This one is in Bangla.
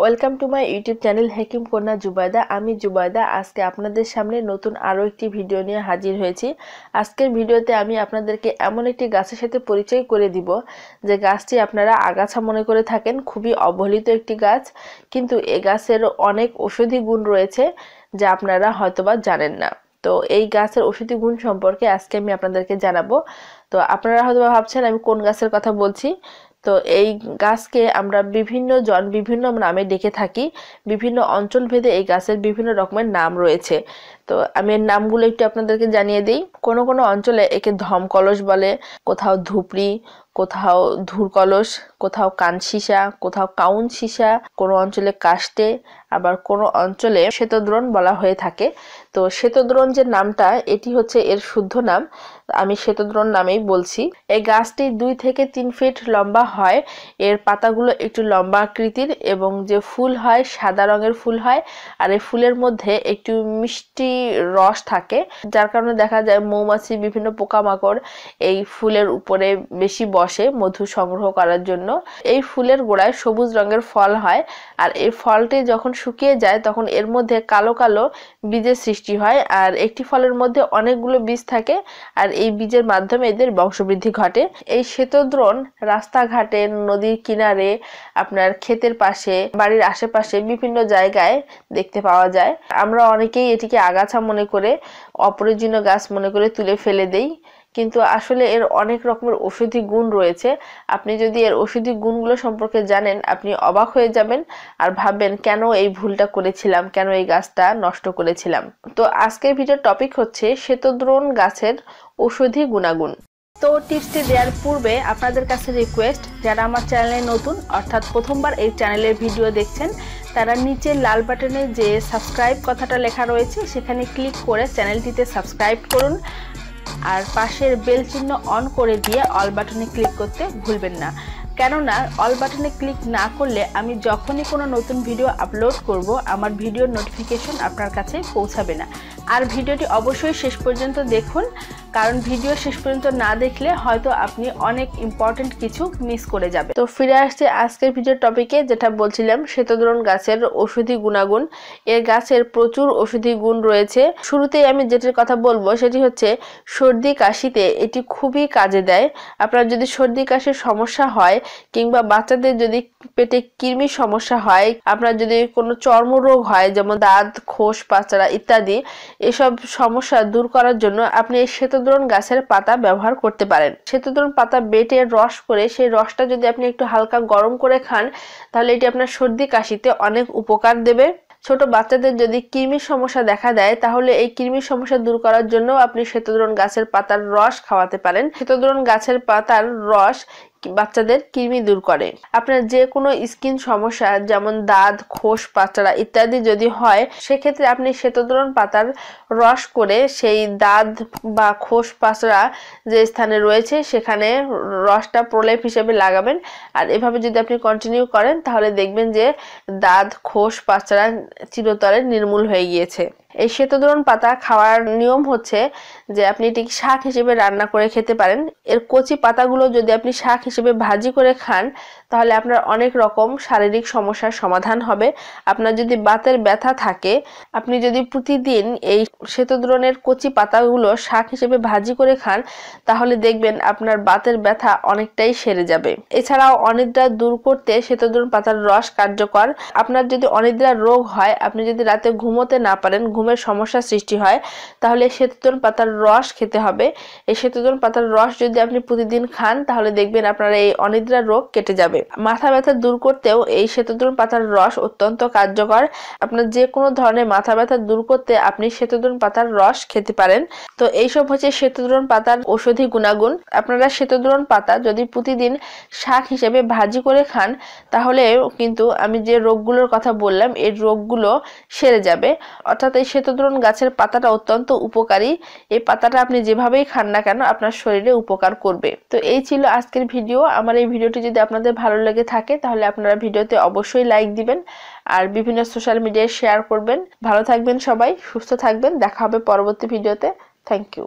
welcome to my YouTube channel হেকিম কন্যা জুবায়দা আমি জুবায়দা আজকে আপনাদের সামনে নতুন আরও একটি ভিডিও নিয়ে হাজির হয়েছি আজকের ভিডিওতে আমি আপনাদেরকে এমন একটি গাছের সাথে পরিচয় করে দিব যে গাছটি আপনারা আগাছা মনে করে থাকেন খুবই অবহেলিত একটি গাছ কিন্তু এ গাছের অনেক ওষুধি গুণ রয়েছে যা আপনারা হয়তোবা জানেন না তো এই গাছের ওষুধি গুণ সম্পর্কে আজকে আমি আপনাদেরকে জানাবো তো আপনারা হয়তো ভাবছেন আমি কোন গাছের কথা বলছি তো এই গাছকে আমরা বিভিন্ন জন বিভিন্ন নামে ডেকে থাকি বিভিন্ন অঞ্চল ভেদে এই গাছের বিভিন্ন রকমের নাম রয়েছে তো আমি এর নামগুলো একটু আপনাদেরকে জানিয়ে দিই কোনো কোনো অঞ্চলে একে ধমকলস বলে কোথাও ধুপড়ি কোথাও ধূরকলস কোথাও কান সিসা কোথাও কাউন সিসা কোনো অঞ্চলে কাস্টে আবার কোনো অঞ্চলে শ্বেতদ্রোণ বলা হয়ে থাকে তো শ্বেতদ্রোণ যে নামটা এটি হচ্ছে এর শুদ্ধ নাম আমি শ্বেতদ্রোণ নামেই বলছি এই গাছটি দুই থেকে তিন ফিট লম্বা হয় এর পাতাগুলো একটু লম্বা আকৃতির এবং যে ফুল হয় সাদা রঙের ফুল হয় আর এই ফুলের মধ্যে একটু মিষ্টি রস থাকে যার কারণে দেখা যায় মৌমাছি বিভিন্ন পোকামাকড় এই ফুলের উপরে বেশি বড় বসে মধু সংগ্রহ করার জন্য এই ফুলের গোড়ায় সবুজ রঙের ফল হয় আর এই ফলটি যখন শুকিয়ে যায় তখন এর মধ্যে কালো কালো বীজের সৃষ্টি হয় আর একটি ফলের মধ্যে অনেকগুলো বীজ থাকে আর এই বীজের মাধ্যমে এদের বংশবৃদ্ধি ঘটে এই শ্বেতদ্রোণ রাস্তাঘাটে নদীর কিনারে আপনার ক্ষেতের পাশে বাড়ির আশেপাশে বিভিন্ন জায়গায় দেখতে পাওয়া যায় আমরা অনেকেই এটিকে আগাছা মনে করে অপ্রয়োজনীয় গাছ মনে করে তুলে ফেলে দেই কিন্তু আসলে এর অনেক রকমের ওষুধি গুণ রয়েছে আপনি যদি এর ওষুধি গুণগুলো সম্পর্কে জানেন আপনি অবাক হয়ে যাবেন আর ভাববেন কেন এই ভুলটা করেছিলাম কেন এই গাছটা নষ্ট করেছিলাম তো আজকের ভিডিওর টপিক হচ্ছে শ্বেতদ্রোণ গাছের ওষুধি গুণাগুণ তো টিপসটি দেওয়ার পূর্বে আপনাদের কাছে রিকোয়েস্ট যারা আমার চ্যানেলে নতুন অর্থাৎ প্রথমবার এই চ্যানেলের ভিডিও দেখছেন তারা নিচে লাল বাটনে যে সাবস্ক্রাইব কথাটা লেখা রয়েছে সেখানে ক্লিক করে চ্যানেলটিতে সাবস্ক্রাইব করুন আর পাশের বেল চিহ্ন অন করে দিয়ে অল বাটনে ক্লিক করতে ভুলবেন না কেননা অল বাটনে ক্লিক না করলে আমি যখনই কোনো নতুন ভিডিও আপলোড করব আমার ভিডিওর নোটিফিকেশন আপনার কাছে পৌঁছাবে না আর ভিডিওটি অবশ্যই শেষ পর্যন্ত দেখুন কারণ ভিডিও শেষ পর্যন্ত না দেখলে হয়তো আপনি অনেক ইম্পর্টেন্ট কিছু মিস করে যাবে তো ফিরে আসছে আজকের ভিডিও টপিকে যেটা বলছিলাম শ্বেতদ্রোণ গাছের ওষুধি গুণাগুণ এর গাছের প্রচুর ওষুধি গুণ রয়েছে শুরুতেই আমি যেটির কথা বলবো সেটি হচ্ছে সর্দি কাশিতে এটি খুবই কাজে দেয় আপনার যদি সর্দি কাশির সমস্যা হয় কিংবা বাচ্চাদের যদি পেটে কৃমির সমস্যা হয় আপনার যদি কোনো চর্মরোগ হয় যেমন দাঁত খোস পাচারা ইত্যাদি এসব সমস্যা দূর করার জন্য আপনি এই শ্বেতদ্রণ গাছের পাতা ব্যবহার করতে পারেন শ্বেতদ্রণ পাতা বেটে রস করে সেই রসটা যদি আপনি একটু হালকা গরম করে খান তাহলে এটি আপনার সর্দি কাশিতে অনেক উপকার দেবে ছোট বাচ্চাদের যদি কৃমির সমস্যা দেখা দেয় তাহলে এই কৃমির সমস্যা দূর করার জন্য আপনি শ্বেতদ্রণ গাছের পাতার রস খাওয়াতে পারেন শ্বেতদ্রণ গাছের পাতার রস বাচ্চাদের কৃমি দূর করে আপনার যে কোনো স্কিন সমস্যা যেমন দাঁত খোস পাচারা ইত্যাদি যদি হয় সেক্ষেত্রে আপনি শ্বেতদ্রোণ পাতার রস করে সেই দাঁত বা খোস পাচড়া যে স্থানে রয়েছে সেখানে রসটা প্রলেপ হিসেবে লাগাবেন আর এভাবে যদি আপনি কন্টিনিউ করেন তাহলে দেখবেন যে দাঁত খোস পাচড়া চিরতরে নির্মূল হয়ে গিয়েছে এই শ্বেতদোরণ পাতা খাওয়ার নিয়ম হচ্ছে যে আপনি এটি শাক হিসেবে রান্না করে খেতে পারেন এর কচি পাতাগুলো যদি আপনি শাক হিসেবে ভাজি করে খান তাহলে আপনার অনেক রকম শারীরিক সমস্যার সমাধান হবে আপনার যদি বাতের ব্যথা থাকে আপনি যদি প্রতিদিন এই শ্বেতদোরণের কচি পাতাগুলো শাক হিসেবে ভাজি করে খান তাহলে দেখবেন আপনার বাতের ব্যথা অনেকটাই সেরে যাবে এছাড়াও অনিদ্রা দূর করতে শ্বেতদোরণ পাতার রস কার্যকর আপনার যদি অনিদ্রা রোগ হয় আপনি যদি রাতে ঘুমোতে না পারেন ঘুম ঘুমের সমস্যা সৃষ্টি হয় তাহলে সেতুতন পাতার রস খেতে হবে এই সেতুতন পাতার রস যদি আপনি প্রতিদিন খান তাহলে দেখবেন আপনার এই অনিদ্রা রোগ কেটে যাবে মাথা ব্যথা দূর করতেও এই সেতুতন পাতার রস অত্যন্ত কার্যকর আপনার যে কোনো ধরনের মাথা ব্যথা দূর করতে আপনি সেতুতন পাতার রস খেতে পারেন তো এইসব হচ্ছে সেতুদ্রন পাতার ঔষধি গুণাগুণ আপনারা সেতুদ্রন পাতা যদি প্রতিদিন শাক হিসেবে ভাজি করে খান তাহলে কিন্তু আমি যে রোগগুলোর কথা বললাম এই রোগগুলো সেরে যাবে অর্থাৎ এই শ্বেতদ্রোণ গাছের পাতাটা অত্যন্ত উপকারী এই পাতাটা আপনি যেভাবেই খান না কেন আপনার শরীরে উপকার করবে তো এই ছিল আজকের ভিডিও আমার এই ভিডিওটি যদি আপনাদের ভালো লেগে থাকে তাহলে আপনারা ভিডিওতে অবশ্যই লাইক দিবেন আর বিভিন্ন সোশ্যাল মিডিয়ায় শেয়ার করবেন ভালো থাকবেন সবাই সুস্থ থাকবেন দেখা হবে পরবর্তী ভিডিওতে থ্যাংক ইউ